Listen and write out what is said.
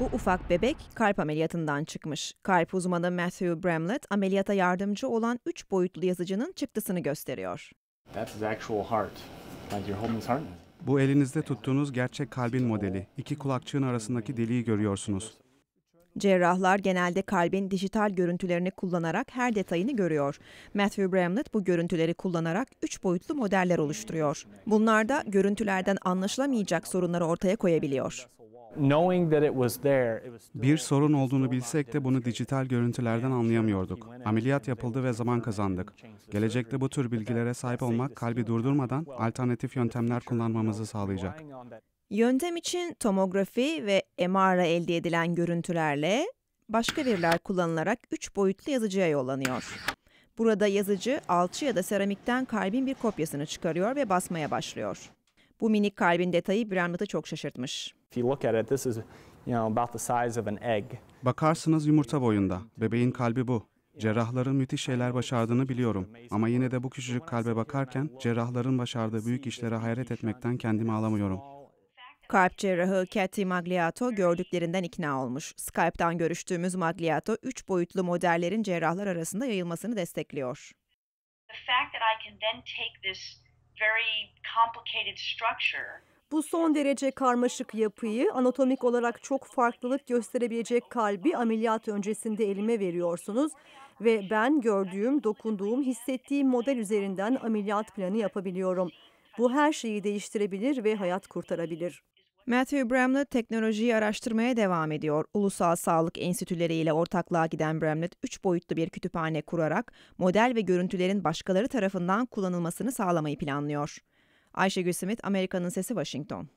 Bu ufak bebek kalp ameliyatından çıkmış. Kalp uzmanı Matthew Bramlett ameliyata yardımcı olan 3 boyutlu yazıcının çıktısını gösteriyor. That's his actual heart. Like you're holding his heart. Bu elinizde tuttuğunuz gerçek kalbin modeli. İki kulakçığın arasındaki deliği görüyorsunuz. Cerrahlar genelde kalbin dijital görüntülerini kullanarak her detayını görüyor. Matthew Bramlett bu görüntüleri kullanarak üç boyutlu modeller oluşturuyor. Bunlar da görüntülerden anlaşılamayacak sorunları ortaya koyabiliyor. Bir sorun olduğunu bilsek de bunu dijital görüntülerden anlayamıyorduk. Ameliyat yapıldı ve zaman kazandık. Gelecekte bu tür bilgilere sahip olmak kalbi durdurmadan alternatif yöntemler kullanmamızı sağlayacak. Yöntem için tomografi ve MR elde edilen görüntülerle başka veriler kullanılarak 3 boyutlu yazıcıya yollanıyor. Burada yazıcı alçı ya da seramikten kalbin bir kopyasını çıkarıyor ve basmaya başlıyor. Bu minik kalbin detayı Bramlett'ı çok şaşırtmış. Bakarsınız yumurta boyunda. Bebeğin kalbi bu. Cerrahların müthiş şeyler başardığını biliyorum. Ama yine de bu küçücük kalbe bakarken cerrahların başardığı büyük işlere hayret etmekten kendimi alamıyorum. Kalp cerrahı Cathy Magliato gördüklerinden ikna olmuş. Skype'dan görüştüğümüz Magliato, üç boyutlu modellerin cerrahlar arasında yayılmasını destekliyor. The fact that I can then take this very bu son derece karmaşık yapıyı anatomik olarak çok farklılık gösterebilecek kalbi ameliyat öncesinde elime veriyorsunuz ve ben gördüğüm, dokunduğum, hissettiğim model üzerinden ameliyat planı yapabiliyorum. Bu her şeyi değiştirebilir ve hayat kurtarabilir. Matthew Bramlett teknolojiyi araştırmaya devam ediyor. Ulusal Sağlık Enstitüleri ile ortaklığa giden Bramlett, üç boyutlu bir kütüphane kurarak model ve görüntülerin başkaları tarafından kullanılmasını sağlamayı planlıyor. Ayşegül Simit, Amerika'nın Sesi Washington.